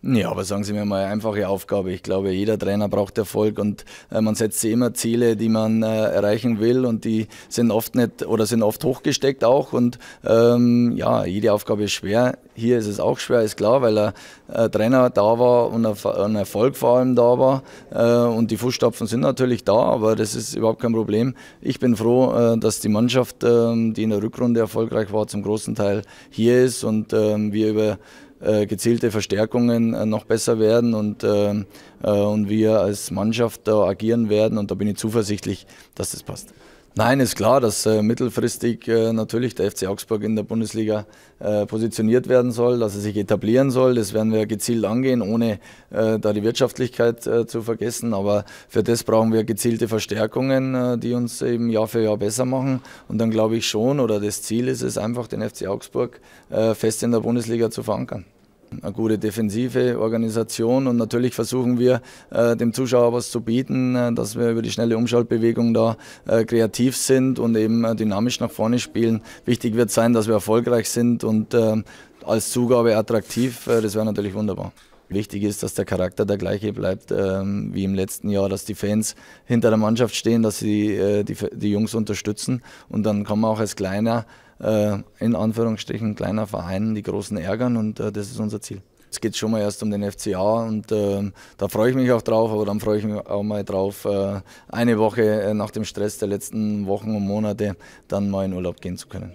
Ja, aber sagen Sie mir mal, einfache Aufgabe. Ich glaube, jeder Trainer braucht Erfolg und äh, man setzt sich immer Ziele, die man äh, erreichen will und die sind oft nicht oder sind oft hochgesteckt auch. Und ähm, ja, jede Aufgabe ist schwer. Hier ist es auch schwer, ist klar, weil ein äh, Trainer da war und ein Erfolg vor allem da war. Äh, und die Fußstapfen sind natürlich da, aber das ist überhaupt kein Problem. Ich bin froh, äh, dass die Mannschaft, ähm, die in der Rückrunde erfolgreich war, zum großen Teil hier ist und ähm, wir über äh, gezielte Verstärkungen äh, noch besser werden und, äh, und wir als Mannschaft da agieren werden. Und da bin ich zuversichtlich, dass das passt. Nein, ist klar, dass äh, mittelfristig äh, natürlich der FC Augsburg in der Bundesliga äh, positioniert werden soll, dass er sich etablieren soll. Das werden wir gezielt angehen, ohne äh, da die Wirtschaftlichkeit äh, zu vergessen. Aber für das brauchen wir gezielte Verstärkungen, äh, die uns eben Jahr für Jahr besser machen. Und dann glaube ich schon, oder das Ziel ist es einfach, den FC Augsburg fest in der Bundesliga zu verankern eine gute defensive Organisation und natürlich versuchen wir äh, dem Zuschauer was zu bieten, äh, dass wir über die schnelle Umschaltbewegung da äh, kreativ sind und eben äh, dynamisch nach vorne spielen. Wichtig wird sein, dass wir erfolgreich sind und ähm, als Zugabe attraktiv. Äh, das wäre natürlich wunderbar. Wichtig ist, dass der Charakter der gleiche bleibt ähm, wie im letzten Jahr, dass die Fans hinter der Mannschaft stehen, dass sie äh, die, die, Jungs unterstützen. Und dann kann man auch als kleiner, äh, in Anführungsstrichen, kleiner Verein die Großen ärgern und äh, das ist unser Ziel. Es geht schon mal erst um den FCA und ähm, da freue ich mich auch drauf, aber dann freue ich mich auch mal drauf, äh, eine Woche äh, nach dem Stress der letzten Wochen und Monate dann mal in Urlaub gehen zu können.